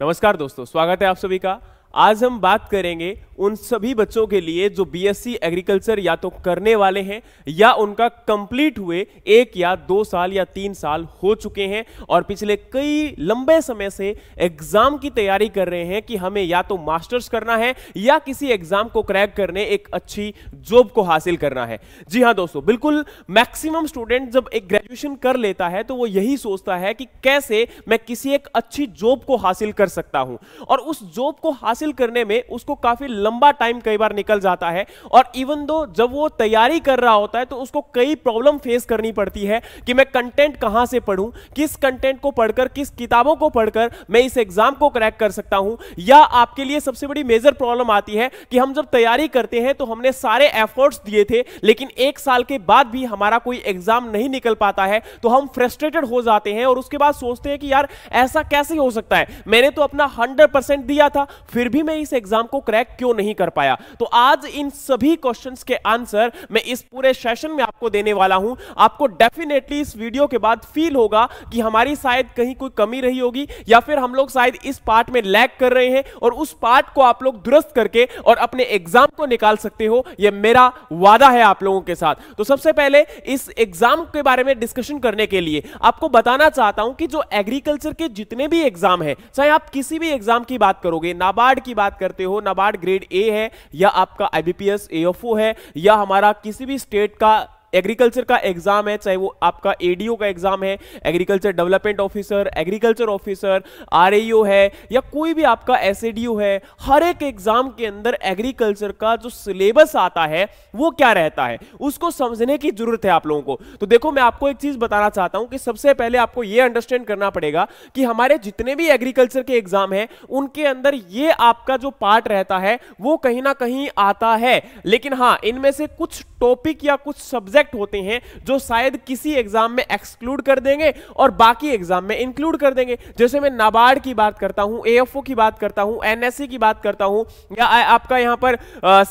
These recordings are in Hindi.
नमस्कार दोस्तों स्वागत है आप सभी का आज हम बात करेंगे उन सभी बच्चों के लिए जो बीएससी एग्रीकल्चर या तो करने वाले हैं या उनका कंप्लीट हुए एक या दो साल या तीन साल हो चुके हैं और पिछले कई लंबे समय से एग्जाम की तैयारी कर रहे हैं कि हमें या तो मास्टर्स करना है या किसी एग्जाम को क्रैक करने एक अच्छी जॉब को हासिल करना है जी हाँ दोस्तों बिल्कुल मैक्सिमम स्टूडेंट जब एक ग्रेजुएशन कर लेता है तो वो यही सोचता है कि कैसे मैं किसी एक अच्छी जॉब को हासिल कर सकता हूं और उस जॉब को हासिल हासिल करने में उसको काफी लंबा टाइम कई बार निकल जाता है और इवन दो जब वो तैयारी कर रहा होता है तो उसको कई प्रॉब्लम फेस करनी पड़ती है कि मैं कंटेंट कहां से पढ़ूं किस कंटेंट को पढ़कर किस किताबों को पढ़कर मैं इस एग्जाम को क्रैक कर सकता हूं या आपके लिए सबसे बड़ी मेजर प्रॉब्लम आती है कि हम जब तैयारी करते हैं तो हमने सारे एफर्ट्स दिए थे लेकिन एक साल के बाद भी हमारा कोई एग्जाम नहीं निकल पाता है तो हम फ्रस्ट्रेटेड हो जाते हैं और उसके बाद सोचते हैं कि यार ऐसा कैसे हो सकता है मैंने तो अपना हंड्रेड दिया था फिर भी मैं इस एग्जाम को क्रैक क्यों नहीं कर पाया तो आज इन सभी क्वेश्चंस के आंसर मैं इस पूरे सेशन में आपको देने वाला हूं आपको डेफिनेटली इस वीडियो के बाद फील होगा कि हमारी शायद कहीं कोई कमी रही होगी या फिर हम लोग शायद इस पार्ट में लैक कर रहे हैं और उस पार्ट को आप लोग दुरुस्त करके और अपने एग्जाम को निकाल सकते हो यह मेरा वादा है आप लोगों के साथ तो सबसे पहले इस एग्जाम के बारे में डिस्कशन करने के लिए आपको बताना चाहता हूं कि जो एग्रीकल्चर के जितने भी एग्जाम है चाहे आप किसी भी एग्जाम की बात करोगे नाबार्ड नाबार्ड की बात करते हो नाबार्ड ग्रेड ए है या आपका आईबीपीएस एफ है या हमारा किसी भी स्टेट का एग्रीकल्चर का एग्जाम है चाहे वो आपका एडीओ का एग्जाम है agriculture development officer agriculture officer आर है या कोई भी आपका एस है हर एक एग्जाम के अंदर एग्रीकल्चर का जो सिलेबस आता है वो क्या रहता है उसको समझने की जरूरत है आप लोगों को तो देखो मैं आपको एक चीज बताना चाहता हूं कि सबसे पहले आपको यह अंडरस्टैंड करना पड़ेगा कि हमारे जितने भी एग्रीकल्चर के एग्जाम है उनके अंदर ये आपका जो पार्ट रहता है वो कहीं ना कहीं आता है लेकिन हाँ इनमें से कुछ टॉपिक या कुछ सब्जेक्ट सब्जेक्ट होते हैं जो शायद किसी एग्जाम में एक्सक्लूड कर देंगे और बाकी एग्जाम में इंक्लूड कर देंगे जैसे मैं नाबार्ड की बात करता हूं एएफओ की बात करता हूं एनएससी e की बात करता हूं या आपका यहां पर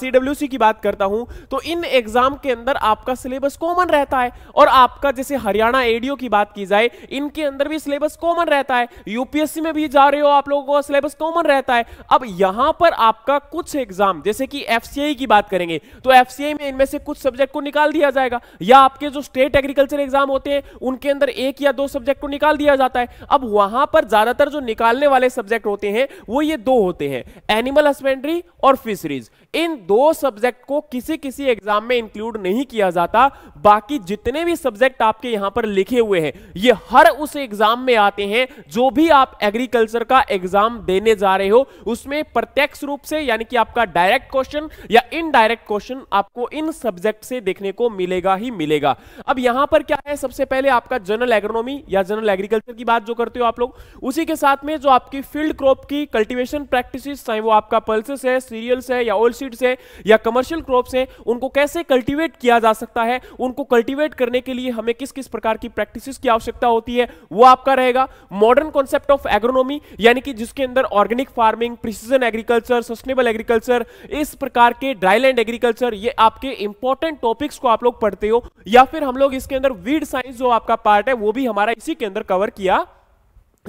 सीडब्ल्यूसी की बात करता हूं तो इन एग्जाम के अंदर आपका सिलेबस कॉमन रहता है और आपका जैसे हरियाणा एडीओ की बात की जाए इनके अंदर भी सिलेबस कॉमन रहता है यूपीएससी में भी जा रहे हो आप लोगों को सिलेबस कॉमन रहता है अब यहां पर आपका कुछ एग्जाम जैसे कि एफसीआई की बात करेंगे तो एफसीआई में इनमें से कुछ सब्जेक्ट को निकाल दिया जाएगा या आपके जो स्टेट एग्रीकल्चर एग्जाम होते हैं उनके अंदर एक या दो सब्जेक्ट को निकाल दिया जाता है अब वहां पर ज्यादातर जो निकालने वाले सब्जेक्ट होते हैं वो ये दो होते हैं एनिमल हस्बेंड्री और फिशरीज इन दो सब्जेक्ट को किसी किसी एग्जाम में इंक्लूड नहीं किया जाता बाकी जितने भी सब्जेक्ट आपके यहां पर लिखे हुए हैं ये हर उस एग्जाम में आते हैं जो भी आप एग्रीकल्चर का एग्जाम देने जा रहे हो उसमें प्रत्यक्ष रूप से यानी कि आपका डायरेक्ट क्वेश्चन या इनडायरेक्ट क्वेश्चन आपको इन सब्जेक्ट से देखने को मिलेगा पूरा ही मिलेगा अब यहां पर क्या है सबसे पहले आपका जनरल एग्रोनॉमी या जनरल एग्रीकल्चर की बात जो करते हो आप लोग उसी के साथ में जो आपकी फील्ड क्रॉप की कल्टिवेशन प्रैक्टिस चाहे वो आपका पल्सेस है सीरियल्स है या ओल्ड सीड्स है या कमर्शियल क्रॉप्स है उनको कैसे कल्टिवेट किया जा सकता है उनको कल्टिवेट करने के लिए हमें किस किस प्रकार की प्रैक्टिस की आवश्यकता होती है वो आपका रहेगा मॉडर्न कॉन्सेप्ट ऑफ एग्रोनॉमी यानी कि जिसके अंदर organic farming precision agriculture sustainable agriculture इस प्रकार के ड्राईलैंड एग्रीकल्चर ये आपके इंपॉर्टेंट टॉपिक्स को आप लोग पढ़ पढ़ते हो या फिर हम लोग इसके अंदर वीड साइंस जो आपका पार्ट है वो भी हमारा इसी के अंदर कवर किया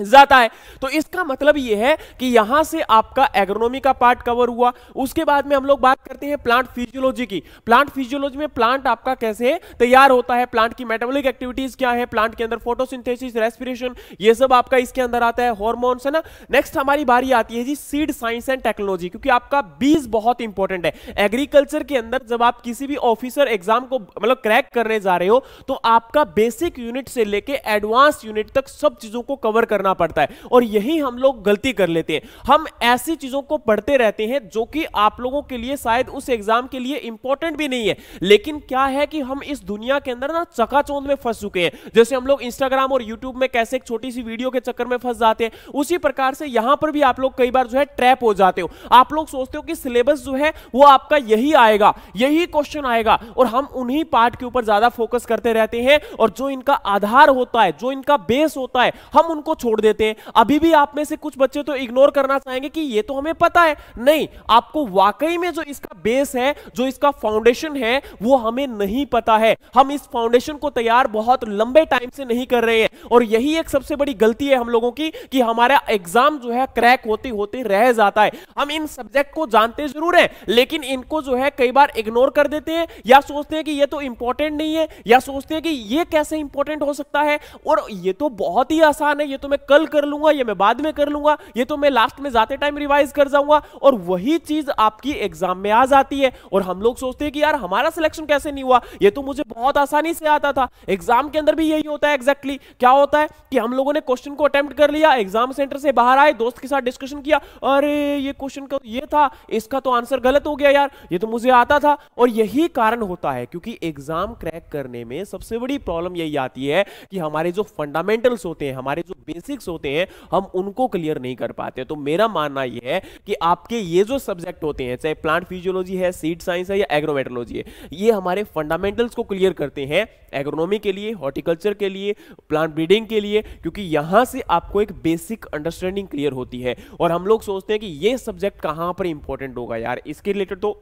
जाता है तो इसका मतलब यह है कि यहां से आपका एग्रोनॉमी का पार्ट कवर हुआ उसके बाद में हम लोग बात करते हैं प्लांट फिजियोलॉजी की प्लांट फिजियोलॉजी में प्लांट आपका कैसे तैयार होता है प्लांट की मेटाबॉलिक एक्टिविटीज क्या है प्लांट के अंदर फोटोसिंथेसिस रेस्पिरेशन ये सब आपका इसके अंदर आता है हॉर्मोन्स है ना नेक्स्ट हमारी बारी आती है जी सीड साइंस एंड टेक्नोलॉजी क्योंकि आपका बीज बहुत इंपॉर्टेंट है एग्रीकल्चर के अंदर जब आप किसी भी ऑफिसर एग्जाम को मतलब क्रैक करने जा रहे हो तो आपका बेसिक यूनिट से लेके एडवांस यूनिट तक सब चीजों को कवर करना करना पड़ता है और यही हम लोग गलती कर लेते हैं हम ऐसी चीजों को पढ़ते रहते हैं जो कि आप लोगों के लिए शायद उस एग्जाम के लिए इंपॉर्टेंट भी नहीं है लेकिन क्या है कि हम इस दुनिया के अंदर ना चकाचौंध में फंस चुके हैं जैसे हम लोग इंस्टाग्राम और यूट्यूब में कैसे एक छोटी सी वीडियो के चक्कर में फंस जाते हैं उसी प्रकार से यहां पर भी आप लोग कई बार जो है ट्रैप हो जाते हो आप लोग सोचते हो कि सिलेबस जो है वो आपका यही आएगा यही क्वेश्चन आएगा और हम उन्हीं पार्ट के ऊपर ज्यादा फोकस करते रहते हैं और जो इनका आधार होता है जो इनका बेस होता है हम उनको छोड़ छोड़ देते हैं अभी भी आप में से कुछ बच्चे तो इग्नोर करना चाहेंगे कि ये तो हमें पता है नहीं आपको वाकई में जो इसका बेस है जो इसका फाउंडेशन है वो हमें नहीं पता है हम इस फाउंडेशन को तैयार बहुत लंबे टाइम से नहीं कर रहे हैं और यही एक सबसे बड़ी गलती है हम लोगों की कि हमारा एग्जाम जो है क्रैक होते होते रह जाता है हम इन सब्जेक्ट को जानते जरूर है लेकिन इनको जो है कई बार इग्नोर कर देते हैं या सोचते हैं कि ये तो इंपॉर्टेंट नहीं है या सोचते हैं कि ये कैसे इंपॉर्टेंट हो सकता है और ये तो बहुत ही आसान है ये तो मैं कल कर लूंगा या मैं बाद में कर लूंगा ये तो मैं लास्ट में जाते टाइम रिवाइज कर जाऊंगा और वही चीज आपकी एग्जाम में आ जाती है और हम लोग सोचते हैं कि यार हमारा सिलेक्शन कैसे नहीं हुआ ये तो मुझे बहुत आसानी से आता था एग्जाम के अंदर भी यही होता है एग्जैक्टली exactly. क्या होता है कि हम लोगों ने क्वेश्चन को अटेम्प्ट कर लिया एग्जाम सेंटर से बाहर आए दोस्त के साथ डिस्कशन किया अरे ये क्वेश्चन का ये था इसका तो आंसर गलत हो गया यार ये तो मुझे आता था और यही कारण होता है क्योंकि एग्जाम क्रैक करने में सबसे बड़ी प्रॉब्लम यही आती है कि हमारे जो फंडामेंटल्स होते हैं हमारे जो बेसिक बेसिक्स होते हैं हम उनको क्लियर नहीं कर पाते तो मेरा मानना यह है कि आपके ये जो सब्जेक्ट होते हैं चाहे प्लांट फिजियोलॉजी है सीड साइंस है या एग्रोमेटोलॉजी है ये हमारे फंडामेंटल्स को क्लियर करते हैं एग्रोनॉमी के लिए हॉर्टिकल्चर के लिए प्लांट ब्रीडिंग के लिए क्योंकि यहां से आपको एक बेसिक अंडरस्टैंडिंग क्लियर होती है और हम लोग सोचते हैं कि ये सब्जेक्ट कहां पर इंपॉर्टेंट होगा यार इसके रिलेटेड तो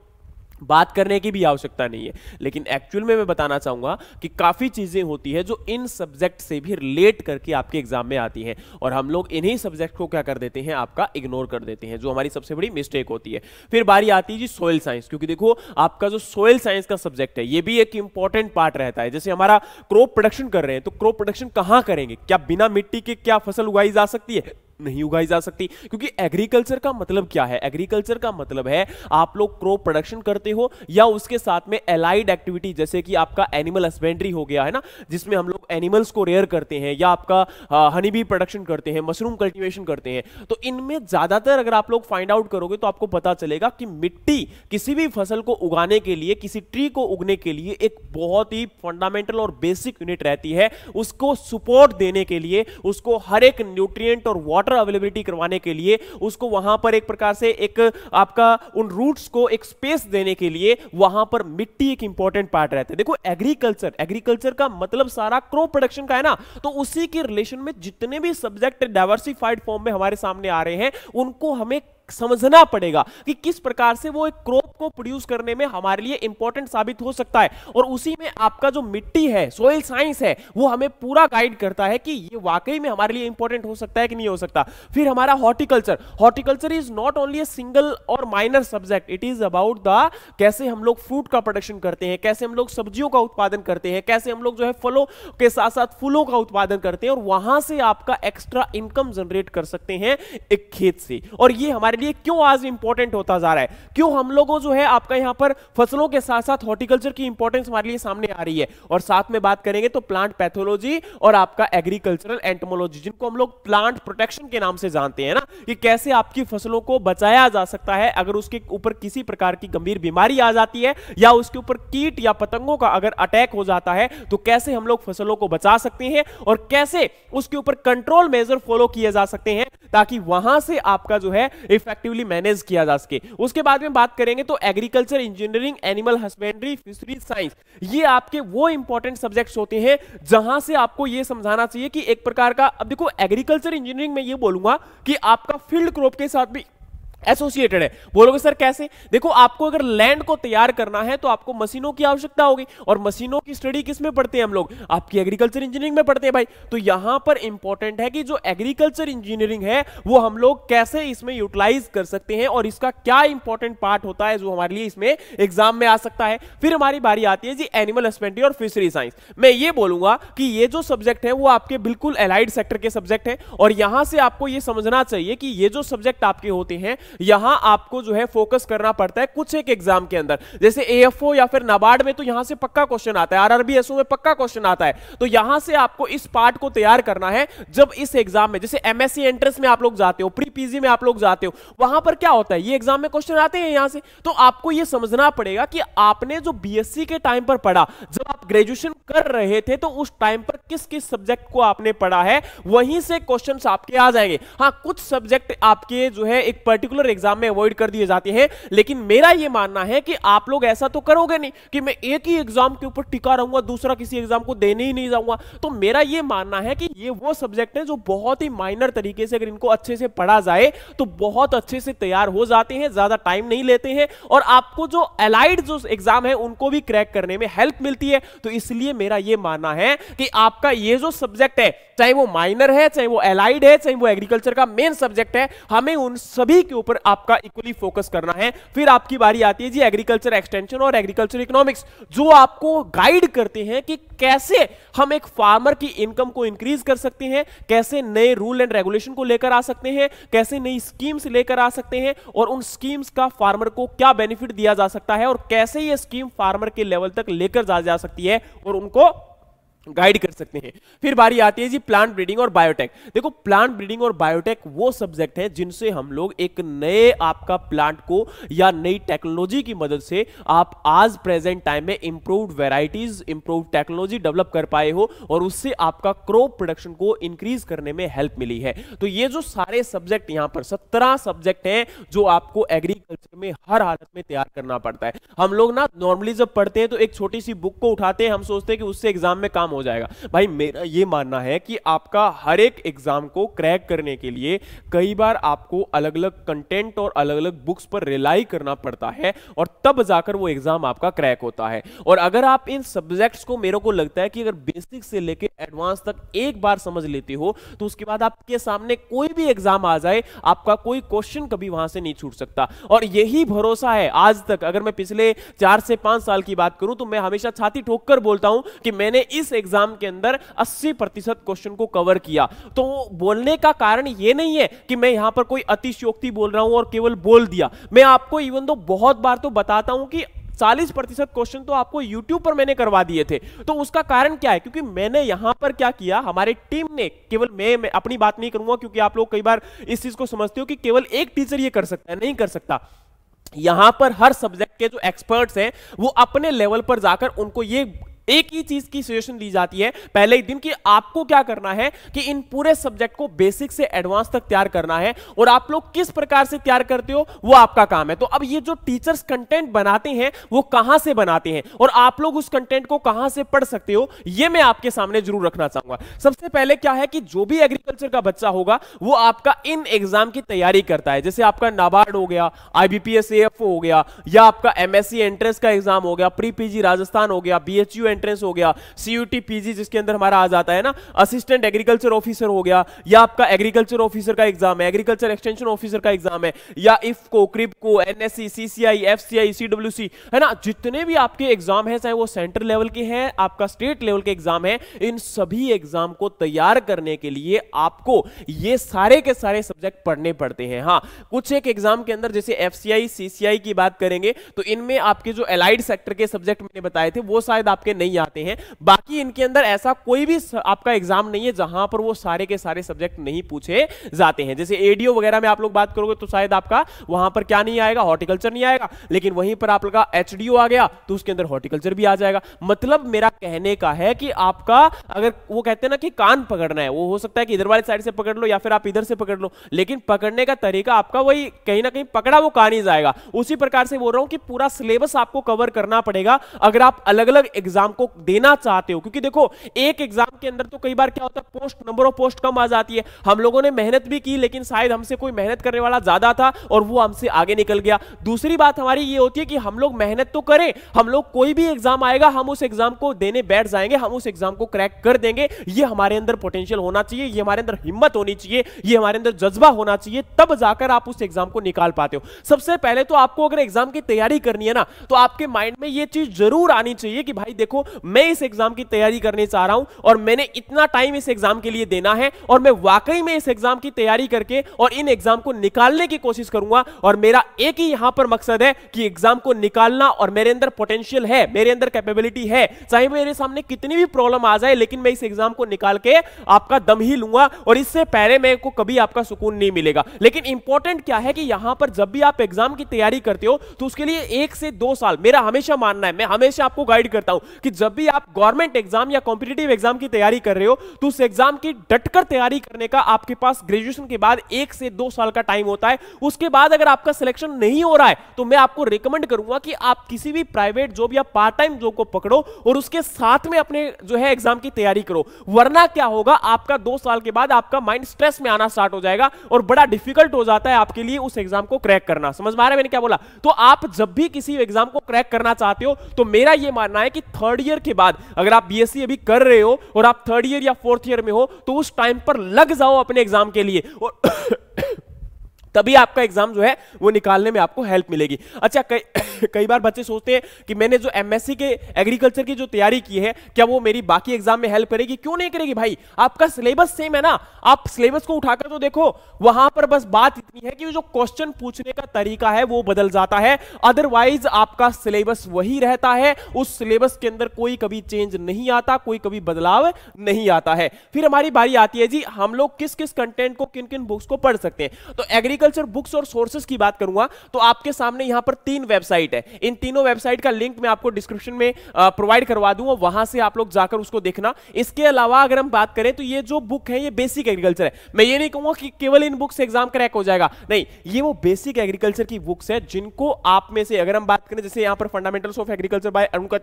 बात करने की भी आवश्यकता नहीं है लेकिन एक्चुअल में मैं बताना चाहूंगा कि काफी चीजें होती है जो इन सब्जेक्ट से भी रिलेट करके आपके एग्जाम में आती हैं और हम लोग इन्हीं सब्जेक्ट को क्या कर देते हैं आपका इग्नोर कर देते हैं जो हमारी सबसे बड़ी मिस्टेक होती है फिर बारी आती है जी सोयल साइंस क्योंकि देखो आपका जो सोयल साइंस का सब्जेक्ट है ये भी एक इंपॉर्टेंट पार्ट रहता है जैसे हमारा क्रॉप प्रोडक्शन कर रहे हैं तो क्रॉप प्रोडक्शन कहां करेंगे क्या बिना मिट्टी के क्या फसल उगाई जा सकती है नहीं उगाई जा सकती क्योंकि एग्रीकल्चर का मतलब क्या है एग्रीकल्चर का मतलब है आप लोग क्रॉप प्रोडक्शन करते हो या उसके साथ में एलाइड एक्टिविटी जैसे कि आपका एनिमल हस्बेंड्री हो गया है ना जिसमें हम लोग एनिमल्स को रेयर करते हैं या आपका हनी बी प्रोडक्शन करते हैं मशरूम कल्टिवेशन करते हैं तो इनमें ज्यादातर अगर आप लोग फाइंड आउट करोगे तो आपको पता चलेगा कि मिट्टी किसी भी फसल को उगाने के लिए किसी ट्री को उगने के लिए एक बहुत ही फंडामेंटल और बेसिक यूनिट रहती है उसको सपोर्ट देने के लिए उसको हर एक न्यूट्रिएंट और वाटर वाटर अवेलेबिलिटी करवाने के लिए उसको वहां पर एक प्रकार से एक आपका उन रूट्स को एक स्पेस देने के लिए वहां पर मिट्टी एक इंपॉर्टेंट पार्ट रहता है देखो एग्रीकल्चर एग्रीकल्चर का मतलब सारा क्रॉप प्रोडक्शन का है ना तो उसी के रिलेशन में जितने भी सब्जेक्ट डाइवर्सिफाइड फॉर्म में हमारे सामने आ रहे हैं उनको हमें समझना पड़ेगा कि किस प्रकार से वो एक क्रॉप को प्रोड्यूस करने में हमारे लिए इंपॉर्टेंट साबित हो सकता है और उसी में आपका जो मिट्टी है सोइल साइंस है वो हमें पूरा गाइड करता है कि ये वाकई में हमारे लिए इंपॉर्टेंट हो सकता है कि नहीं हो सकता फिर हमारा horticulture horticulture is not only a single और minor subject it is about the कैसे हम लोग फ्रूट का प्रोडक्शन करते हैं कैसे हम लोग सब्जियों का उत्पादन करते हैं कैसे हम लोग जो है फलों के साथ साथ फूलों का उत्पादन करते हैं और वहां से आपका एक्स्ट्रा इनकम जनरेट कर सकते हैं एक खेत से और ये हमारे लिए क्यों आज इंपॉर्टेंट होता जा रहा है क्यों हम लोगों जो है आपका यहां पर फसलों के साथ साथ हॉर्टिकल्चर की इंपॉर्टेंस हमारे लिए सामने आ रही है और साथ में बात करेंगे तो प्लांट पैथोलॉजी और आपका एग्रीकल्चरल एंटोमोलॉजी जिनको हम लोग प्लांट प्रोटेक्शन के नाम से जानते हैं ना कि कैसे आपकी फसलों को बचाया जा सकता है अगर उसके ऊपर किसी प्रकार की गंभीर बीमारी आ जाती है या उसके ऊपर कीट या पतंगों का अगर अटैक हो जाता है तो कैसे हम लोग फसलों को बचा सकते हैं और कैसे उसके ऊपर कंट्रोल मेजर फॉलो किए जा सकते हैं ताकि वहां से आपका जो है इफेक्टिवली मैनेज किया जा सके उसके बाद में बात करेंगे तो agriculture engineering animal husbandry fishery science ये आपके वो इंपॉर्टेंट सब्जेक्ट होते हैं जहां से आपको यह समझाना चाहिए कि एक प्रकार का अब देखो एग्रीकल्चर इंजीनियरिंग में यह बोलूंगा कि आपका फील्ड क्रॉप के साथ भी एसोसिएटेड है बोलोगे सर कैसे देखो आपको अगर लैंड को तैयार करना है तो आपको मशीनों की आवश्यकता होगी और मशीनों की स्टडी किस में पढ़ते हैं हम लोग आपकी एग्रीकल्चर इंजीनियरिंग में पढ़ते हैं भाई तो यहां पर इंपॉर्टेंट है कि जो एग्रीकल्चर इंजीनियरिंग है वो हम लोग कैसे इसमें यूटिलाइज कर सकते हैं और इसका क्या इंपॉर्टेंट पार्ट होता है जो हमारे लिए इसमें एग्जाम में आ सकता है फिर हमारी बारी आती है जी एनिमल हस्बेंड्री और फिशरी साइंस मैं ये बोलूंगा कि ये जो सब्जेक्ट है वो आपके बिल्कुल एलाइड सेक्टर के सब्जेक्ट है और यहां से आपको ये समझना चाहिए कि ये जो सब्जेक्ट आपके होते हैं यहां आपको जो है फोकस करना पड़ता है कुछ एक एग्जाम के अंदर जैसे एएफओ या फिर नाबार्ड में तो यहां से पक्का क्वेश्चन आता है आरआरबी एसओ में पक्का क्वेश्चन आता है तो यहां से आपको इस पार्ट को तैयार करना है जब इस एग्जाम में जैसे एमएससी एंट्रेंस में आप लोग जाते हो प्री पीजी में आप लोग जाते हो वहां पर क्या होता है ये एग्जाम में क्वेश्चन आते हैं यहां से तो आपको ये समझना पड़ेगा कि आपने जो बीएससी के टाइम पर पढ़ा जब आप ग्रेजुएशन कर रहे थे तो उस टाइम पर किस किस सब्जेक्ट को आपने पढ़ा है वहीं से क्वेश्चन आपके आ जाएंगे हाँ कुछ सब्जेक्ट आपके जो है एक पर्टिकुलर रेगुलर एग्जाम में अवॉइड कर दिए जाते हैं लेकिन मेरा यह मानना है कि आप लोग ऐसा तो करोगे नहीं कि मैं एक ही एग्जाम के ऊपर टिका रहूंगा दूसरा किसी एग्जाम को देने ही नहीं जाऊंगा तो मेरा यह मानना है कि ये वो सब्जेक्ट है जो बहुत ही माइनर तरीके से अगर इनको अच्छे से पढ़ा जाए तो बहुत अच्छे से तैयार हो जाते हैं ज्यादा टाइम नहीं लेते हैं और आपको जो अलाइड जो एग्जाम है उनको भी क्रैक करने में हेल्प मिलती है तो इसलिए मेरा यह मानना है कि आपका ये जो सब्जेक्ट है चाहे वो माइनर है चाहे वो एलाइड है चाहे वो एग्रीकल्चर का मेन सब्जेक्ट है हमें उन सभी के ऊपर ऊपर आपका इक्वली फोकस करना है फिर आपकी बारी आती है जी एग्रीकल्चर एक्सटेंशन और एग्रीकल्चर इकोनॉमिक्स जो आपको गाइड करते हैं कि कैसे हम एक फार्मर की इनकम को इंक्रीज कर सकते हैं कैसे नए रूल एंड रेगुलेशन को लेकर आ सकते हैं कैसे नई स्कीम्स लेकर आ सकते हैं और उन स्कीम्स का फार्मर को क्या बेनिफिट दिया जा सकता है और कैसे ये स्कीम फार्मर के लेवल तक लेकर जा जा सकती है और उनको गाइड कर सकते हैं फिर बारी आती है जी प्लांट ब्रीडिंग और बायोटेक देखो प्लांट ब्रीडिंग और बायोटेक वो सब्जेक्ट है जिनसे हम लोग एक नए आपका प्लांट को या नई टेक्नोलॉजी की मदद से आप आज प्रेजेंट टाइम में improved varieties improve technology develop कर पाए हो और उससे आपका क्रॉप प्रोडक्शन को इंक्रीज करने में हेल्प मिली है तो ये जो सारे सब्जेक्ट यहाँ पर सत्रह सब्जेक्ट हैं जो आपको एग्रीकल्चर में हर हालत में तैयार करना पड़ता है हम लोग ना नॉर्मली जब पढ़ते हैं तो एक छोटी सी बुक को उठाते हैं हम सोचते हैं कि उससे एग्जाम में काम हो जाएगा भाई मेरा ये मानना है कि आपका हर एक एग्जाम को क्रैक करने के लिए कई बार आपको अलग अलग कंटेंट और अलग अलग बुक्स पर रिलाई करना पड़ता है और तब जाकर वो एग्जाम आपका क्रैक होता है और अगर आप इन सब्जेक्ट्स को मेरे को लगता है कि अगर बेसिक से लेकर एडवांस तक एक बार समझ लेते हो तो उसके बाद आपके सामने कोई भी एग्जाम आ जाए आपका कोई क्वेश्चन कभी वहां से नहीं छूट सकता और यही भरोसा है आज तक अगर मैं पिछले चार से पांच साल की बात करूं तो मैं हमेशा छाती ठोककर बोलता हूं कि मैंने इस एग्जाम के अंदर 80 प्रतिशत क्वेश्चन को कवर किया तो बोलने का कारण यह नहीं है कि मैं यहां पर कोई अतिशयोक्ति बोल रहा हूं और केवल बोल दिया मैं आपको इवन दो बहुत बार तो बताता हूं कि चालीस प्रतिशत क्वेश्चन तो आपको YouTube पर मैंने करवा दिए थे तो उसका कारण क्या है क्योंकि मैंने यहां पर क्या किया हमारे टीम ने केवल मैं, मैं अपनी बात नहीं करूंगा क्योंकि आप लोग कई बार इस चीज को समझते हो कि केवल एक टीचर ये कर सकता है नहीं कर सकता यहां पर हर सब्जेक्ट के जो एक्सपर्ट्स हैं वो अपने लेवल पर जाकर उनको ये एक ही चीज की सिचुएशन ली जाती है पहले ही दिन कि आपको क्या करना है कि इन पूरे सब्जेक्ट को बेसिक से एडवांस तक तैयार करना है और आप लोग किस प्रकार से तैयार करते हो वो आपका काम है तो अब ये जो टीचर्स कंटेंट बनाते हैं वो कहां से बनाते हैं और आप लोग उस कंटेंट को कहां से पढ़ सकते हो ये मैं आपके सामने जरूर रखना चाहूंगा सबसे पहले क्या है कि जो भी एग्रीकल्चर का बच्चा होगा वो आपका इन एग्जाम की तैयारी करता है जैसे आपका नाबार्ड हो गया आईबीपीएस हो गया या आपका एमएससी एंट्रेंस का एग्जाम हो गया प्री पीजी राजस्थान हो गया बीएचयू एंट्रेंस एंट्रेंस हो गया सीयूटी पीजी जिसके अंदर हमारा आ जाता है ना असिस्टेंट एग्रीकल्चर ऑफिसर हो गया या आपका एग्रीकल्चर ऑफिसर का एग्जाम है एग्रीकल्चर एक्सटेंशन ऑफिसर का एग्जाम है या IFFCO KRIBHCO NSC CCI FCI सी है ना जितने भी आपके एग्जाम है चाहे वो सेंटर लेवल के हैं आपका स्टेट लेवल के एग्जाम है इन सभी एग्जाम को तैयार करने के लिए आपको ये सारे के सारे सब्जेक्ट पढ़ने पड़ते हैं हाँ कुछ एक एग्जाम के अंदर जैसे एफसीआई सीसीआई की बात करेंगे तो इनमें आपके जो एलाइड सेक्टर के सब्जेक्ट मैंने बताए थे वो शायद आपके नहीं आते हैं बाकी इनके अंदर ऐसा कोई भी आपका एग्जाम नहीं है जहां पर वो सारे के सारे सब्जेक्ट नहीं पूछे जाते हैं जैसे एडीओ वगैरह में आप लोग बात करोगे तो शायद आपका वहां पर क्या नहीं आएगा हॉर्टिकल्चर नहीं आएगा लेकिन वहीं पर आप लोग का एच आ गया तो उसके अंदर हॉर्टिकल्चर भी आ जाएगा मतलब मेरा कहने का है कि आपका अगर वो कहते हैं ना कि कान पकड़ना है वो हो सकता है कि इधर वाली साइड से पकड़ लो या फिर आप इधर से पकड़ लो लेकिन पकड़ने का तरीका आपका वही कहीं ना कहीं पकड़ा वो कान ही जाएगा उसी प्रकार से बोल रहा हूं कि पूरा सिलेबस आपको कवर करना पड़ेगा अगर आप अलग अलग एग्जाम एग्जाम को देना चाहते हो क्योंकि देखो एक एग्जाम के अंदर तो कई बार क्या होता है पोस्ट नंबर ऑफ पोस्ट कम आ जाती है हम लोगों ने मेहनत भी की लेकिन शायद हमसे कोई मेहनत करने वाला ज्यादा था और वो हमसे आगे निकल गया दूसरी बात हमारी ये होती है कि हम लोग मेहनत तो करें हम लोग कोई भी एग्जाम आएगा हम उस एग्जाम को देने बैठ जाएंगे हम उस एग्जाम को क्रैक कर देंगे ये हमारे अंदर पोटेंशियल होना चाहिए ये हमारे अंदर हिम्मत होनी चाहिए ये हमारे अंदर जज्बा होना चाहिए तब जाकर आप उस एग्जाम को निकाल पाते हो सबसे पहले तो आपको अगर एग्जाम की तैयारी करनी है ना तो आपके माइंड में ये चीज जरूर आनी चाहिए कि भाई देखो मैं इस एग्जाम की तैयारी करने चाह रहा हूं और मैंने इतना टाइम इस एग्जाम के लिए देना है और मैं वाकई में इस एग्जाम की तैयारी करके और इन एग्जाम को निकालने की कोशिश करूंगा और मेरा एक ही यहां पर मकसद है कि एग्जाम को निकालना और मेरे अंदर पोटेंशियल है मेरे अंदर कैपेबिलिटी है चाहे मेरे सामने कितनी भी प्रॉब्लम आ जाए लेकिन मैं इस एग्जाम को निकाल के आपका दम ही लूंगा और इससे पहले मेरे को कभी आपका सुकून नहीं मिलेगा लेकिन इंपॉर्टेंट क्या है कि यहां पर जब भी आप एग्जाम की तैयारी करते हो तो उसके लिए एक से दो साल मेरा हमेशा मानना है मैं हमेशा आपको गाइड करता हूं कि जब भी आप गवर्नमेंट एग्जाम या कॉम्पिटेटिव एग्जाम की तैयारी कर रहे हो तो उस एग्जाम की डटकर तैयारी करने का आपके पास ग्रेजुएशन के बाद एक से दो साल का टाइम होता है उसके बाद अगर आपका सिलेक्शन नहीं हो रहा है तो मैं आपको रिकमेंड करूंगा कि आप किसी भी प्राइवेट जॉब या पार्ट टाइम जॉब को पकड़ो और उसके साथ में अपने जो है एग्जाम की तैयारी करो वरना क्या होगा आपका दो साल के बाद आपका माइंड स्ट्रेस में आना स्टार्ट हो जाएगा और बड़ा डिफिकल्ट हो जाता है आपके लिए उस एग्जाम को क्रैक करना समझ में आ रहा है मैंने क्या बोला तो आप जब भी किसी एग्जाम को क्रैक करना चाहते हो तो मेरा यह मानना है कि थर्ड ईयर के बाद अगर आप बीएससी e अभी कर रहे हो और आप थर्ड ईयर या फोर्थ ईयर में हो तो उस टाइम पर लग जाओ अपने एग्जाम के लिए और तभी आपका एग्जाम जो है वो निकालने में आपको हेल्प मिलेगी अच्छा कई कई बार बच्चे सोचते हैं कि मैंने जो एमएससी के एग्रीकल्चर की जो तैयारी की है क्या वो मेरी बाकी एग्जाम में हेल्प करेगी क्यों नहीं करेगी भाई आपका सिलेबस सेम है ना आप सिलेबस को उठाकर तो देखो वहां पर बस बात इतनी है कि जो क्वेश्चन पूछने का तरीका है वो बदल जाता है अदरवाइज आपका सिलेबस वही रहता है उस सिलेबस के अंदर कोई कभी चेंज नहीं आता कोई कभी बदलाव नहीं आता है फिर हमारी बारी आती है जी हम लोग किस किस कंटेंट को किन किन बुक्स को पढ़ सकते हैं तो एग्री एग्रीकल्चर बुक्स और सोर्सेस की बात करूंगा तो आपके सामने यहां पर तीन वेबसाइट है इन तीनों वेबसाइट का लिंक मैं आपको डिस्क्रिप्शन में प्रोवाइड करवा दूंगा वहां से आप लोग जाकर उसको देखना इसके अलावा अगर हम बात करें तो ये जो बुक है ये बेसिक एग्रीकल्चर है मैं ये नहीं कहूंगा कि केवल इन बुक्स एग्जाम क्रैक हो जाएगा नहीं ये वो बेसिक एग्रीकल्चर की बुक्स है जिनको आप में से अगर हम बात करें जैसे यहां पर fundamentals of agriculture by Arun का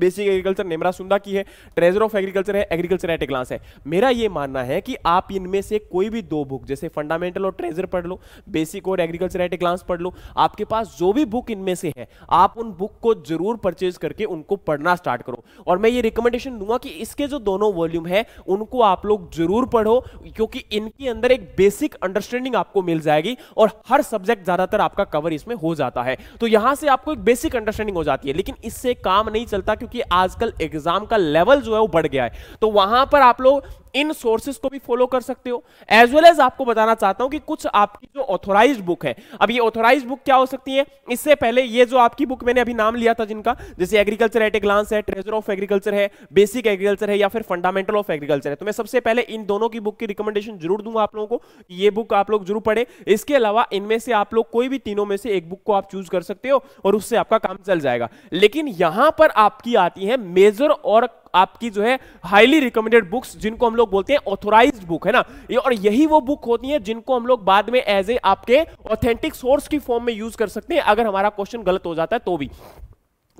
बेसिक एग्रीकल्चर नेमरा सुंदा की है ट्रेजर ऑफ एग्रीकल्चर है एग्रीकल्चर एट ए ग्लांस है मेरा ये मानना है कि आप इनमें से कोई भी दो बुक जैसे फंडामेंटल और ट्रेजर पढ़ लो बेसिक और एग्रीकल्चर एट ए ग्लांस पढ़ लो आपके पास जो भी बुक इनमें से है आप उन बुक को जरूर परचेज करके उनको पढ़ना स्टार्ट करो और मैं ये रिकमेंडेशन दूंगा कि इसके जो दोनों वॉल्यूम है उनको आप लोग जरूर पढ़ो क्योंकि इनके अंदर एक बेसिक अंडरस्टैंडिंग आपको मिल जाएगी और हर सब्जेक्ट ज्यादातर आपका कवर इसमें हो जाता है तो यहां से आपको एक बेसिक अंडरस्टैंडिंग हो जाती है लेकिन इससे काम नहीं चलता क्योंकि आजकल एग्जाम का लेवल जो है वो बढ़ गया है तो वहां पर आप लोग इन सोर्सेस को भी फॉलो कर सकते हो एज वेल एज आपको बताना चाहता हूं कि कुछ आपकी जो ऑथोराइज बुक है अब ये ऑथोराइज बुक क्या हो सकती है इससे पहले ये जो आपकी बुक मैंने अभी नाम लिया था जिनका जैसे एग्रीकल्चर एट ए ग्लांस है ट्रेजर ऑफ एग्रीकल्चर है बेसिक एग्रीकल्चर है या फिर फंडामेंटल ऑफ एग्रीकल्चर है तो मैं सबसे पहले इन दोनों की बुक की रिकमेंडेशन जरूर दूंगा आप लोगों को ये बुक आप लोग जरूर पढ़े इसके अलावा इनमें से आप लोग कोई भी तीनों में से एक बुक को आप चूज कर सकते हो और उससे आपका काम चल जाएगा लेकिन यहां पर आपकी आती है मेजर और आपकी जो है हाईली रिकमेंडेड बुक्स जिनको हम लोग बोलते हैं ऑथोराइज बुक है ना और यही वो बुक होती है जिनको हम लोग बाद में एज ए आपके ऑथेंटिक सोर्स की फॉर्म में यूज कर सकते हैं अगर हमारा क्वेश्चन गलत हो जाता है तो भी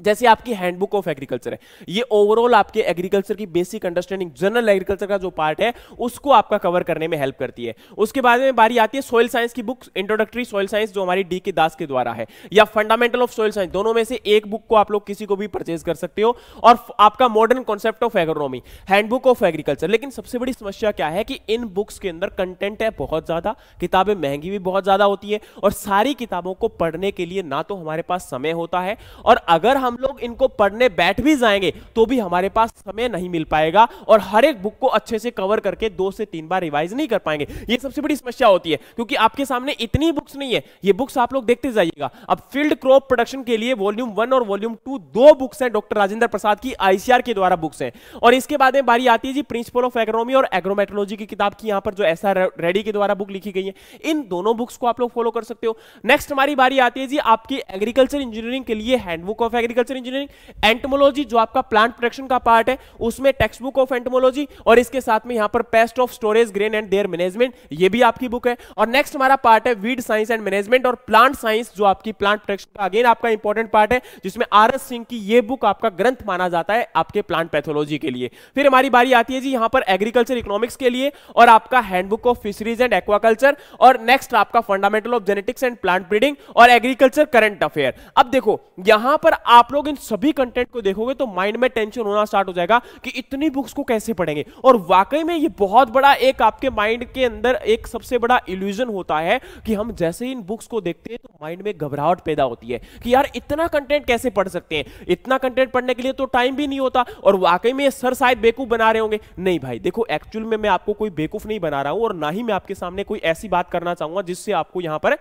जैसे आपकी हैंडबुक ऑफ एग्रीकल्चर है ये ओवरऑल आपके एग्रीकल्चर की बेसिक अंडरस्टैंडिंग जनरल एग्रीकल्चर का जो पार्ट है उसको आपका कवर करने में हेल्प करती है उसके बाद में बारी आती है सोयल साइंस की बुक इंट्रोडक्टरी सॉइल साइंस जो हमारी डी के दास के द्वारा है या फंडामेंटल ऑफ सोयल साइंस दोनों में से एक बुक को आप लोग किसी को भी परचेज कर सकते हो और आपका modern concept of agronomy handbook of agriculture लेकिन सबसे बड़ी समस्या क्या है कि इन बुक्स के अंदर कंटेंट है बहुत ज्यादा किताबें महंगी भी बहुत ज्यादा होती है और सारी किताबों को पढ़ने के लिए ना तो हमारे पास समय होता है और अगर हम लोग इनको पढ़ने बैठ भी जाएंगे तो भी हमारे पास समय नहीं मिल पाएगा और हर एक बुक को अच्छे से कवर करके दो से तीन बार रिवाइज नहीं कर पाएंगे ये सबसे बड़ी समस्या होती है क्योंकि आपके सामने इतनी बुक्स नहीं है ये बुक्स आप लोग देखते जाइएगा अब फील्ड क्रॉप प्रोडक्शन के लिए वॉल्यूम वन और वॉल्यूम टू दो बुक्स हैं डॉक्टर राजेंद्र प्रसाद की आईसीआर के द्वारा बुक्स हैं और इसके बाद में बारी आती है जी प्रिंसिपल ऑफ एग्रोमी और एग्रोमेट्रोलॉजी की किताब की यहां पर जो एस रेडी के द्वारा बुक लिखी गई है इन दोनों बुक्स को आप लोग फॉलो कर सकते हो नेक्स्ट हमारी बारी आती है जी आपकी एग्रीकल्चर इंजीनियरिंग के लिए handbook of agri agriculture engineering entomology जो आपका प्लांट प्रोडक्शन का पार्ट है उसमें टेक्स्ट बुक ऑफ एंटमोलॉजी और इसके साथ में यहां पर pest of storage grain and their management ये भी आपकी बुक है और नेक्स्ट हमारा पार्ट है वीड साइंस एंड मैनेजमेंट और प्लांट साइंस जो आपकी प्लांट प्रोडक्शन का अगेन आपका इंपॉर्टेंट पार्ट है जिसमें आर एस सिंह की ये बुक आपका ग्रंथ माना जाता है आपके प्लांट पैथोलॉजी के लिए फिर हमारी बारी आती है जी यहां पर एग्रीकल्चर इकोनॉमिक्स के लिए और आपका handbook of fisheries and aquaculture और नेक्स्ट आपका fundamental of genetics and plant breeding और एग्रीकल्चर करंट अफेयर अब देखो यहां पर आप आप लोग इन सभी कंटेंट को देखोगे तो माइंड में टेंशन होना स्टार्ट हो जाएगा कि इतनी बुक्स को कैसे पढ़ेंगे और वाकई में ये बहुत बड़ा एक आपके माइंड के अंदर एक सबसे बड़ा इल्यूजन होता है कि हम जैसे ही इन बुक्स को देखते हैं तो माइंड में घबराहट पैदा होती है कि यार इतना कंटेंट कैसे पढ़ सकते हैं इतना कंटेंट पढ़ने के लिए तो टाइम भी नहीं होता और वाकई में सर शायद बेकूफ बना रहे होंगे नहीं भाई देखो एक्चुअल में मैं आपको कोई बेकूफ नहीं बना रहा हूं और ना ही मैं आपके सामने कोई ऐसी बात करना चाहूंगा जिससे आपको यहां पर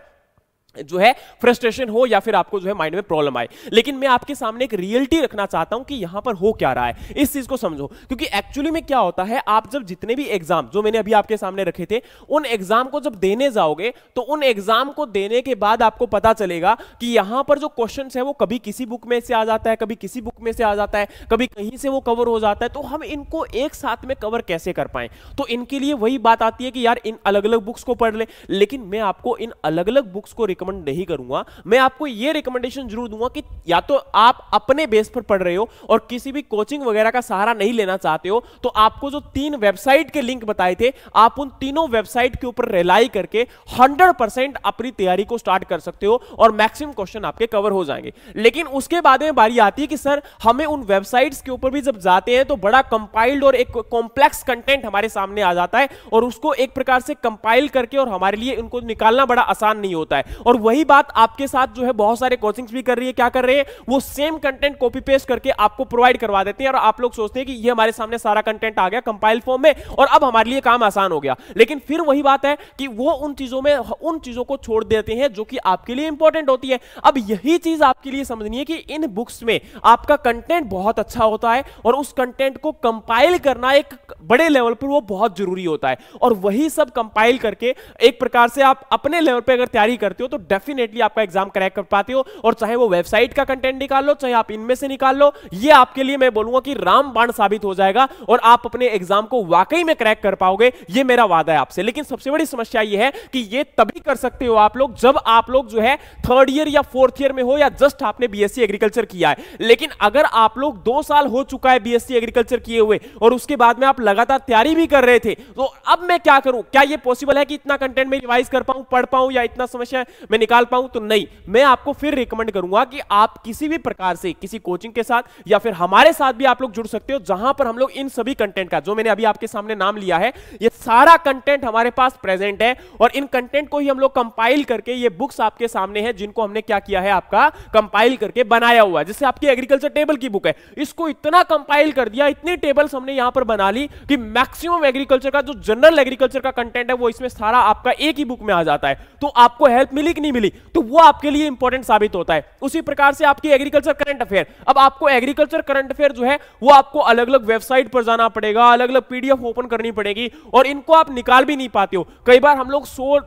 जो है फ्रस्ट्रेशन हो या फिर आपको जो है माइंड में प्रॉब्लम आए लेकिन मैं आपके सामने एक रियलिटी रखना चाहता हूं कि यहां पर हो क्या रहा है इस चीज को समझो क्योंकि एक्चुअली में क्या होता है आप जब जितने भी एग्जाम जो मैंने अभी आपके सामने रखे थे उन एग्जाम को जब देने जाओगे तो उन एग्जाम को देने के बाद आपको पता चलेगा कि यहां पर जो क्वेश्चन है वो कभी किसी बुक में से आ जाता है कभी किसी बुक में से आ जाता है कभी कहीं से वो कवर हो जाता है तो हम इनको एक साथ में कवर कैसे कर पाए तो इनके लिए वही बात आती है कि यार इन अलग अलग बुक्स को पढ़ ले लेकिन मैं आपको इन अलग अलग बुक्स को रिकमेंड नहीं करूंगा मैं आपको ये रिकमेंडेशन जरूर दूंगा कि या तो आप अपने बेस पर पढ़ रहे हो और किसी भी कोचिंग वगैरह का सहारा नहीं लेना चाहते हो तो आपको जो तीन वेबसाइट के लिंक बताए थे आप उन तीनों वेबसाइट के ऊपर रिलाई करके हंड्रेड अपनी तैयारी को स्टार्ट कर सकते हो और मैक्सिमम क्वेश्चन आपके कवर हो जाएंगे लेकिन उसके बाद में बारी आती है कि सर हमें उन वेबसाइट के ऊपर भी जब जाते हैं तो बड़ा कंपाइल्ड और एक कॉम्प्लेक्स कंटेंट हमारे सामने आ जाता है और उसको एक प्रकार से कंपाइल करके और हमारे लिए उनको निकालना बड़ा आसान नहीं होता है और और वही बात आपके साथ जो है बहुत सारे कोचिंग्स भी कर रही है क्या कर रहे हैं वो सेम कंटेंट कॉपी पेस्ट करके आपको प्रोवाइड करवा देते हैं और आप लोग सोचते हैं कि ये हमारे सामने सारा कंटेंट आ गया कंपाइल फॉर्म में और अब हमारे लिए काम आसान हो गया लेकिन फिर वही बात है कि वो उन चीजों में उन चीजों को छोड़ देते हैं जो कि आपके लिए इंपॉर्टेंट होती है अब यही चीज आपके लिए समझनी है कि इन बुक्स में आपका कंटेंट बहुत अच्छा होता है और उस कंटेंट को कंपाइल करना एक बड़े लेवल पर वो बहुत जरूरी होता है और वही सब कंपाइल करके एक प्रकार से आप अपने लेवल पर अगर तैयारी करते हो तो डेफिनेटली आपका एग्जाम क्रैक कर पाते हो और चाहे वो वेबसाइट का कंटेंट निकाल लो चाहे आप इनमें से निकाल लो ये आपके लिए मैं बोलूंगा कि रामबाण साबित हो जाएगा और आप अपने एग्जाम को वाकई में क्रैक कर पाओगे ये मेरा वादा है आपसे लेकिन सबसे बड़ी समस्या ये है कि ये तभी कर सकते हो आप लोग जब आप लोग जो है थर्ड ईयर या फोर्थ ईयर में हो या जस्ट आपने बीएससी एग्रीकल्चर किया है लेकिन अगर आप लोग दो साल हो चुका है बीएससी एग्रीकल्चर किए हुए और उसके बाद में आप लगातार तैयारी भी कर रहे थे तो अब मैं क्या करूं क्या ये पॉसिबल है कि इतना कंटेंट में रिवाइज कर पाऊं पढ़ पाऊं या इतना समस्या मैं निकाल पाऊं तो नहीं मैं आपको फिर रिकमेंड करूंगा कि आप किसी भी प्रकार से किसी कोचिंग के साथ या फिर हमारे साथ भी आप लोग जुड़ सकते हो जहां पर हम लोग इन सभी कंटेंट का जो मैंने अभी आपके सामने नाम लिया है ये सारा कंटेंट हमारे पास प्रेजेंट है और इन कंटेंट को ही हम लोग कंपाइल करके ये बुक्स आपके सामने है जिनको हमने क्या किया है आपका कंपाइल करके बनाया हुआ जैसे आपकी एग्रीकल्चर टेबल की बुक है इसको इतना कंपाइल कर दिया इतनी टेबल्स हमने यहां पर बना ली कि मैक्सिमम एग्रीकल्चर का जो जनरल एग्रीकल्चर का कंटेंट है वो इसमें सारा आपका एक ही बुक में आ जाता है तो आपको हेल्प मिली नहीं मिली तो वो आपके लिए इंपॉर्टेंट साबित होता है उसी प्रकार से आपकी एग्रीकल्चर करंट अफेयर अब आपको एग्रीकल्चर करंट अफेयर जो है वो आपको अलग अलग वेबसाइट पर जाना पड़ेगा अलग अलग पीडीएफ ओपन करनी पड़ेगी और इनको आप निकाल भी नहीं पाते हो कई बार हम लोग सो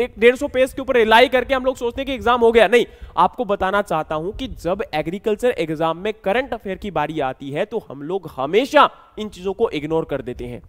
एक डेढ़ सौ पेज के ऊपर रिलाई करके हम लोग सोचते हैं कि एग्जाम हो गया नहीं आपको बताना चाहता हूं कि जब एग्रीकल्चर एग्जाम में करंट अफेयर की बारी आती है तो हम लोग हमेशा इन चीजों को इग्नोर कर देते हैं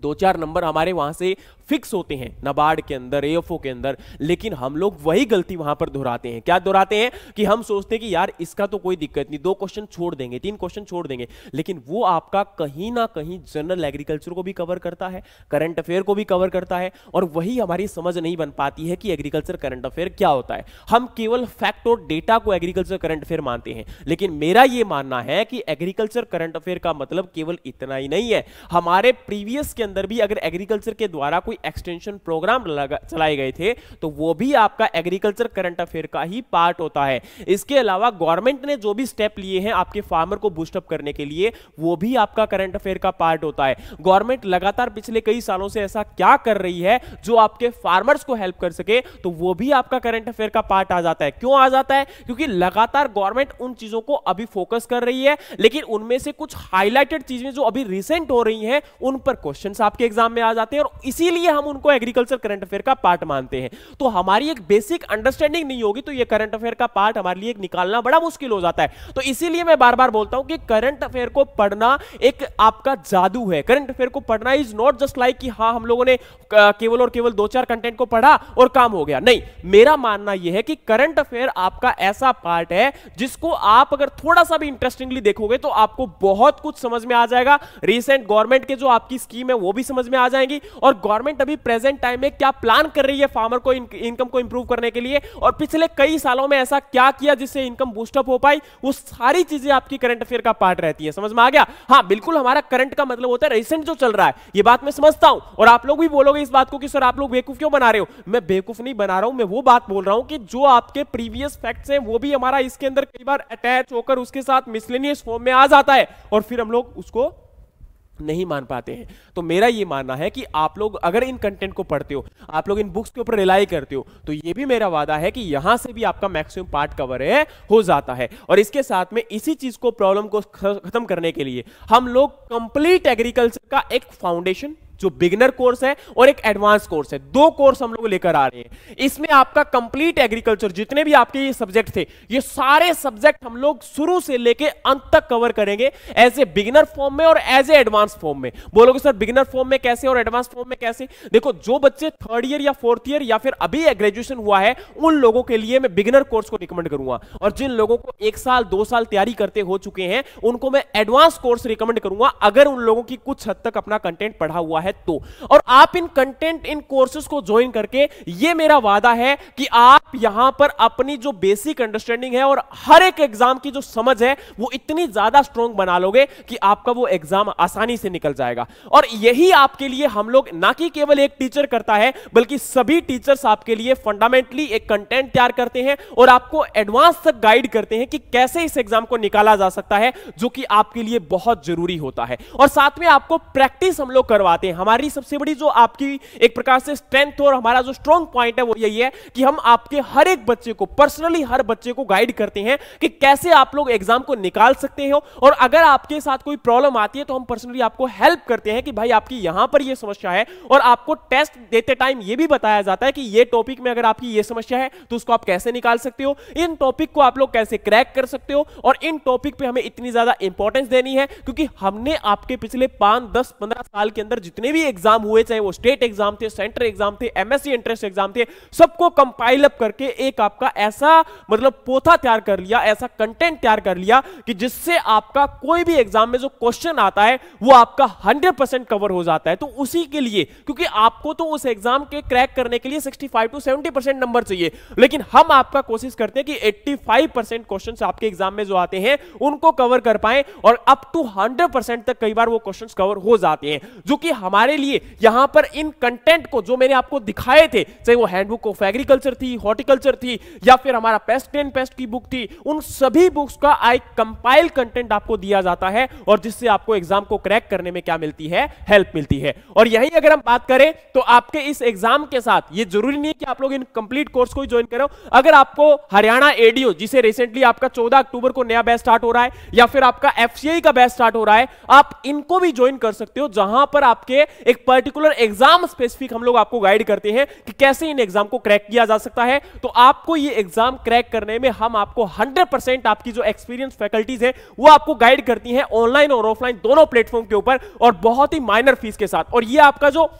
दो चार नंबर हमारे वहां से फिक्स होते हैं नबार्ड के अंदर एफओ के अंदर लेकिन हम लोग वही गलती वहां पर दोहराते हैं क्या दोहराते हैं कि हम सोचते हैं कि यार इसका तो कोई दिक्कत नहीं दो क्वेश्चन छोड़ देंगे तीन क्वेश्चन छोड़ देंगे लेकिन वो आपका कहीं ना कहीं जनरल एग्रीकल्चर को भी कवर करता है करंट अफेयर को भी कवर करता है और वही हमारी समझ नहीं बन पाती है कि एग्रीकल्चर करंट अफेयर क्या होता है हम केवल फैक्ट और डेटा को एग्रीकल्चर करंट अफेयर मानते हैं लेकिन मेरा यह मानना है कि एग्रीकल्चर करंट अफेयर का मतलब केवल इतना ही नहीं है हमारे प्रीवियस के के अंदर भी अगर एग्रीकल्चर के द्वारा कोई एक्सटेंशन प्रोग्राम चलाए गए थे तो वो भी आपका एग्रीकल्चर करंट अफेयर का ही पार्ट होता है इसके अलावा गवर्नमेंट ने जो भी स्टेप लिए हैं आपके फार्मर को बूस्टअप करने के लिए वो भी आपका करंट अफेयर का पार्ट होता है गवर्नमेंट लगातार पिछले कई सालों से ऐसा क्या कर रही है जो आपके फार्मर्स को हेल्प कर सके तो वो भी आपका करंट अफेयर का पार्ट आ जाता है क्यों आ जाता है क्योंकि लगातार गवर्नमेंट उन चीजों को अभी फोकस कर रही है लेकिन उनमें से कुछ हाईलाइटेड चीजें जो अभी रिसेंट हो रही हैं उन पर क्वेश्चन क्वेश्चन आपके एग्जाम में आ जाते हैं और इसीलिए हम उनको एग्रीकल्चर करंट अफेयर का पार्ट मानते हैं तो हमारी एक बेसिक अंडरस्टैंडिंग नहीं होगी तो ये करंट अफेयर का पार्ट हमारे लिए निकालना बड़ा मुश्किल हो जाता है तो इसीलिए मैं बार बार बोलता हूं कि करंट अफेयर को पढ़ना एक आपका जादू है करंट अफेयर को पढ़ना इज नॉट जस्ट लाइक कि हाँ हम लोगों ने केवल और केवल दो चार कंटेंट को पढ़ा और काम हो गया नहीं मेरा मानना यह है कि करंट अफेयर आपका ऐसा पार्ट है जिसको आप अगर थोड़ा सा भी इंटरेस्टिंगली देखोगे तो आपको बहुत कुछ समझ में आ जाएगा रिसेंट गवर्नमेंट के जो आपकी स्कीम है वो भी समझ में आ जाएंगी और गवर्नमेंट अभी प्रेजेंट टाइम में क्या प्लान कर रही है फार्मर को इनकम को इंप्रूव करने के लिए और पिछले कई सालों में ऐसा क्या किया जिससे इनकम बूस्टअप हो पाई वो सारी चीजें आपकी करंट अफेयर का पार्ट रहती है समझ में आ गया हाँ बिल्कुल हमारा करंट का मतलब होता है रिसेंट जो चल रहा है ये बात मैं समझता हूं और आप लोग भी बोलोगे इस बात को कि सर आप लोग बेवकूफ क्यों बना रहे हो मैं बेवकूफ नहीं बना रहा हूं मैं वो बात बोल रहा हूं कि जो आपके प्रीवियस फैक्ट्स हैं वो भी हमारा इसके अंदर कई बार अटैच होकर उसके साथ मिसलेनियस फॉर्म में आ जाता है और फिर हम लोग उसको नहीं मान पाते हैं तो मेरा ये मानना है कि आप लोग अगर इन कंटेंट को पढ़ते हो आप लोग इन बुक्स के ऊपर रिलाई करते हो तो ये भी मेरा वादा है कि यहां से भी आपका मैक्सिमम पार्ट कवर है हो जाता है और इसके साथ में इसी चीज को प्रॉब्लम को खत्म करने के लिए हम लोग कंप्लीट एग्रीकल्चर का एक फाउंडेशन जो बिगनर कोर्स है और एक एडवांस कोर्स है दो कोर्स हम लोग लेकर आ रहे हैं इसमें आपका कंप्लीट एग्रीकल्चर जितने भी आपके ये सब्जेक्ट थे ये सारे सब्जेक्ट हम लोग शुरू से लेके अंत तक कवर करेंगे एज ए बिगिनर फॉर्म में और एज ए एडवांस फॉर्म में बोलोगे सर बिगिनर फॉर्म में कैसे और एडवांस फॉर्म में कैसे देखो जो बच्चे थर्ड ईयर या फोर्थ ईयर या फिर अभी ग्रेजुएशन हुआ है उन लोगों के लिए मैं बिगिनर कोर्स को रिकमेंड करूंगा और जिन लोगों को एक साल दो साल तैयारी करते हो चुके हैं उनको मैं एडवांस कोर्स रिकमेंड करूंगा अगर उन लोगों की कुछ हद तक अपना कंटेंट पढ़ा हुआ है है तो और आप इन कंटेंट इन कोर्सेज को ज्वाइन करके ये मेरा वादा है कि आप यहां पर अपनी जो बेसिक अंडरस्टैंडिंग है और हर एक एग्जाम की जो समझ है वो इतनी ज्यादा स्ट्रॉन्ग बना लोगे कि आपका वो एग्जाम आसानी से निकल जाएगा और यही आपके लिए हम लोग ना कि केवल एक टीचर करता है बल्कि सभी टीचर्स आपके लिए फंडामेंटली एक कंटेंट तैयार करते हैं और आपको एडवांस तक गाइड करते हैं कि कैसे इस एग्जाम को निकाला जा सकता है जो कि आपके लिए बहुत जरूरी होता है और साथ में आपको प्रैक्टिस हम लोग करवाते हैं हमारी सबसे बड़ी जो आपकी एक प्रकार से स्ट्रेंथ और हमारा जो स्ट्रॉन्ग पॉइंट है वो यही है कि हम आपके हर एक बच्चे को पर्सनली हर बच्चे को गाइड करते हैं कि कैसे आप लोग एग्जाम को निकाल सकते हो और अगर आपके साथ कोई प्रॉब्लम आती है तो हम पर्सनली आपको हेल्प करते हैं कि भाई आपकी यहां पर यह समस्या है और आपको टेस्ट देते टाइम यह भी बताया जाता है कि यह टॉपिक में अगर आपकी ये समस्या है तो उसको आप कैसे निकाल सकते हो इन टॉपिक को आप लोग कैसे क्रैक कर सकते हो और इन टॉपिक पे हमें इतनी ज्यादा इंपॉर्टेंस देनी है क्योंकि हमने आपके पिछले पांच दस पंद्रह साल के अंदर जितने भी एग्जाम हुए चाहे वो स्टेट एग्जाम थे सेंटर एग्जाम थे एमएससी एंट्रेंस एग्जाम थे सबको कंपाइल अप करके एक आपका ऐसा मतलब पोथा तैयार कर लिया ऐसा कंटेंट तैयार कर लिया कि जिससे आपका कोई भी एग्जाम में जो क्वेश्चन आता है वो आपका हंड्रेड कवर हो जाता है तो उसी के लिए क्योंकि आपको तो उस एग्जाम के क्रैक करने के लिए सिक्सटी टू सेवेंटी नंबर चाहिए लेकिन हम आपका कोशिश करते हैं कि एट्टी क्वेश्चन आपके एग्जाम में जो आते हैं उनको कवर कर पाए और अप टू 100 तक कई बार वो क्वेश्चंस कवर हो जाते हैं जो कि हम हमारे लिए यहां पर इन कंटेंट को जो मैंने आपको दिखाए थे चाहे वो हैंडबुक ऑफ एग्रीकल्चर थी हॉर्टिकल्चर थी या फिर हमारा पेस्ट एंड पेस्ट की बुक थी उन सभी बुक्स का एक कंपाइल कंटेंट आपको दिया जाता है और जिससे आपको एग्जाम को क्रैक करने में क्या मिलती है हेल्प मिलती है और यही अगर हम बात करें तो आपके इस एग्जाम के साथ ये जरूरी नहीं है कि आप लोग इन कंप्लीट कोर्स को ही ज्वाइन करो अगर आपको हरियाणा एडीओ जिसे रिसेंटली आपका चौदह अक्टूबर को नया बैच स्टार्ट हो रहा है या फिर आपका एफसीआई का बैच स्टार्ट हो रहा है आप इनको भी ज्वाइन कर सकते हो जहां पर आपके एक पर्टिकुलर एग्जाम स्पेसिफिक हम लोग आपको गाइड करते हैं कि कैसे इन एग्जाम को क्रैक किया जा सकता है तो आपको ये एग्जाम क्रैक करने में हम आपको 100% आपकी जो एक्सपीरियंस फैकल्टीज है वो आपको गाइड करती है ऑनलाइन और ऑफलाइन दोनों प्लेटफॉर्म के ऊपर और बहुत ही माइनर फीस के साथ और ये आपका जो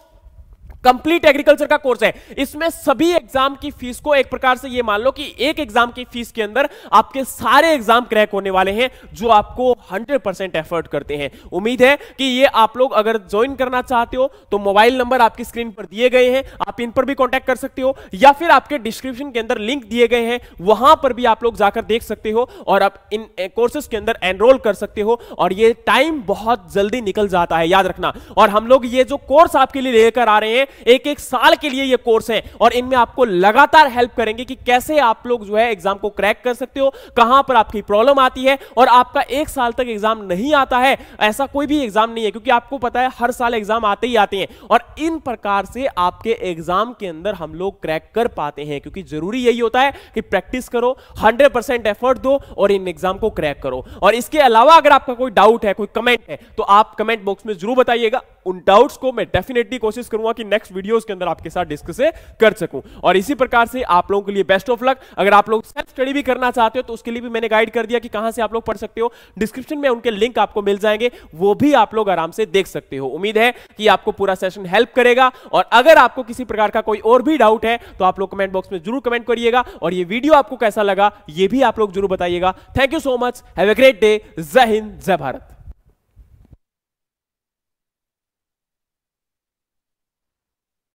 कंप्लीट एग्रीकल्चर का कोर्स है इसमें सभी एग्जाम की फीस को एक प्रकार से ये मान लो कि एक एग्जाम की फीस के अंदर आपके सारे एग्जाम क्रैक होने वाले हैं जो आपको 100% एफर्ट करते हैं उम्मीद है कि ये आप लोग अगर ज्वाइन करना चाहते हो तो मोबाइल नंबर आपकी स्क्रीन पर दिए गए हैं आप इन पर भी कॉन्टेक्ट कर सकते हो या फिर आपके डिस्क्रिप्शन के अंदर लिंक दिए गए हैं वहां पर भी आप लोग जाकर देख सकते हो और आप इन कोर्सेस के अंदर एनरोल कर सकते हो और ये टाइम बहुत जल्दी निकल जाता है याद रखना और हम लोग ये जो कोर्स आपके लिए लेकर आ रहे हैं एक एक साल के लिए ये कोर्स है और इनमें आपको लगातार हेल्प करेंगे कि कैसे आप लोग जो है एग्जाम को क्रैक कर सकते हो कहां पर आपकी प्रॉब्लम आती है और आपका एक साल तक एग्जाम नहीं आता है ऐसा कोई भी एग्जाम नहीं है क्योंकि आपको पता है हर साल एग्जाम आते ही आते हैं और इन प्रकार से आपके एग्जाम के अंदर हम लोग क्रैक कर पाते हैं क्योंकि जरूरी यही होता है कि प्रैक्टिस करो हंड्रेड एफर्ट दो और इन एग्जाम को क्रैक करो और इसके अलावा अगर आपका कोई डाउट है कोई कमेंट है तो आप कमेंट बॉक्स में जरूर बताइएगा उन डाउट्स को मैं डेफिनेटली कोशिश करूंगा कि नेक्स्ट वीडियोस के अंदर आपके साथ डिस्कस कर सकूं और इसी प्रकार से आप लोगों के लिए बेस्ट ऑफ लक अगर आप लोग सेल्फ स्टडी भी करना चाहते हो तो उसके लिए भी मैंने गाइड कर दिया कि कहां से आप लोग पढ़ सकते हो डिस्क्रिप्शन में उनके लिंक आपको मिल जाएंगे वो भी आप लोग आराम से देख सकते हो उम्मीद है कि आपको पूरा सेशन हेल्प करेगा और अगर आपको किसी प्रकार का कोई और भी डाउट है तो आप लोग कमेंट बॉक्स में जरूर कमेंट करिएगा और ये वीडियो आपको कैसा लगा ये भी आप लोग जरूर बताइएगा thank you so much have a great day जय हिंद जय भारत